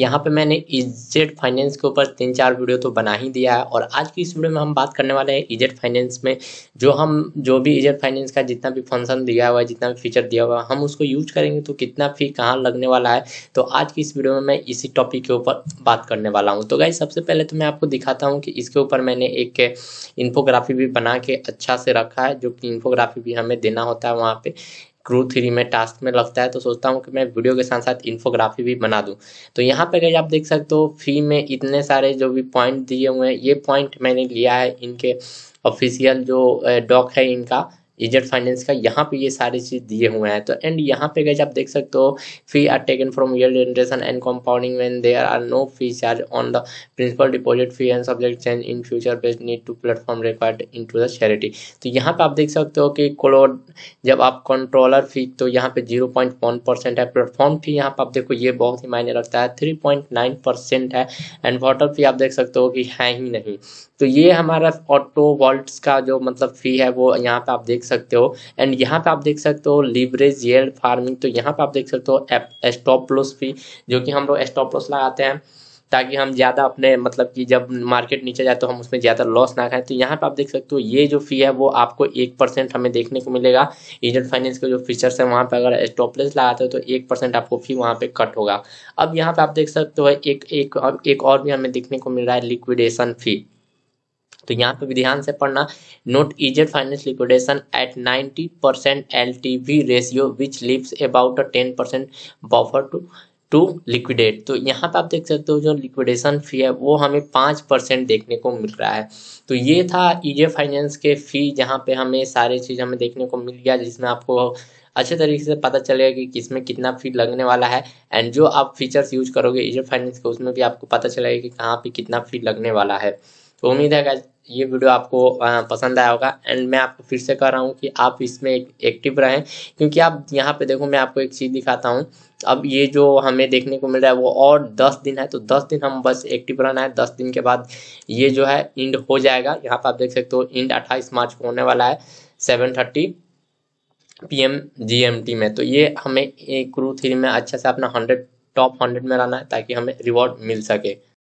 यहाँ पे मैंने इजेट e फाइनेंस के ऊपर तीन चार वीडियो तो बना ही दिया है और आज की इस वीडियो में हम बात करने वाले हैं इजेट e फाइनेंस में जो हम जो भी इजेट e फाइनेंस का जितना भी फंक्शन दिया हुआ है जितना भी फीचर दिया हुआ है हम उसको यूज करेंगे तो कितना फी कहाँ लगने वाला है तो आज की इस वीडियो में मैं इसी टॉपिक के ऊपर बात करने वाला हूँ तो गाइज सबसे पहले तो मैं आपको दिखाता हूँ कि इसके ऊपर मैंने एक इन्फोग्राफी भी बना के अच्छा से रखा है जो कि इन्फोग्राफी भी हमें देना होता है वहाँ पर क्रू थ्री में टास्क में लगता है तो सोचता हूँ कि मैं वीडियो के साथ साथ इन्फोग्राफी भी बना दूँ तो यहाँ पर आप देख सकते हो फी में इतने सारे जो भी पॉइंट दिए हुए हैं ये पॉइंट मैंने लिया है इनके ऑफिशियल जो डॉक है इनका इजट फाइनेंस का यहाँ पे ये सारी चीज़ दिए हुए हैं तो एंड यहाँ पे गए आप देख सकते हो fee are taken from real generation and compounding when there are no fee charge on the principal deposit fee and subject change in future based need to platform required in to the charity तो यहाँ पे आप देख सकते हो कि क्लोड जब आप कंट्रोलर फी तो यहाँ पे जीरो पॉइंट वन परसेंट है प्लेटफॉर्म फी यहाँ पे आप देखो ये बहुत ही मायने रखता है थ्री पॉइंट नाइन परसेंट है एंड वाटर फी आप देख सकते हो कि है ही नहीं तो ये हमारा ऑटो वॉल्ट का जो मतलब फी है वो यहाँ पे आप देख देख सकते हो एंड यहाँ पे आप देख सकते हो लिवरेज येल फार्मिंग तो यहाँ पे आप देख सकते हो स्टॉप लॉस भी जो कि हम लोग स्टॉप लॉस लगाते हैं ताकि हम ज़्यादा अपने मतलब कि जब मार्केट नीचे जाए तो हम उसमें ज़्यादा लॉस ना खाएं तो यहाँ पे आप देख सकते हो ये जो फी है वो आपको एक परसेंट हमें देखने को मिलेगा एजेंट फाइनेंस के जो फीचर्स हैं वहाँ पे अगर स्टॉपलेस लगाते हो तो एक परसेंट आपको फी वहाँ पे कट होगा अब यहाँ पे आप देख सकते हो एक एक, एक और भी हमें देखने को मिल रहा है लिक्विडेशन फी तो यहाँ पे भी ध्यान से पढ़ना note EZ Finance liquidation at 90 percent L ratio which leaves about a 10 percent buffer to to liquidate तो यहाँ पे आप देख सकते हो जो लिक्विडेशन फी है वो हमें पाँच परसेंट देखने को मिल रहा है तो ये था ईजे फाइनेंस के फी जहाँ पे हमें सारे चीज़ हमें देखने को मिल गया जिसमें आपको अच्छे तरीके से पता चलेगा कि किस में कितना फी लगने वाला है एंड जो आप फीचर्स यूज करोगे ईजे फाइनेंस के उसमें भी आपको पता चलेगा कि कहाँ पे कितना फी लगने वाला है तो उम्मीद है ये वीडियो आपको पसंद आया होगा एंड मैं आपको फिर से कह रहा हूँ कि आप इसमें एक, एक्टिव रहें क्योंकि आप यहाँ पे देखो मैं आपको एक चीज़ दिखाता हूँ अब ये जो हमें देखने को मिल रहा है वो और दस दिन है तो दस दिन हम बस एक्टिव रहना है दस दिन के बाद ये जो है इंड हो जाएगा यहाँ पर आप देख सकते हो इंड अट्ठाईस मार्च को होने वाला है सेवन थर्टी पी में तो ये हमें क्रू थ्री में अच्छा से अपना हंड्रेड टॉप हंड्रेड में रहना है ताकि हमें रिवॉर्ड मिल सके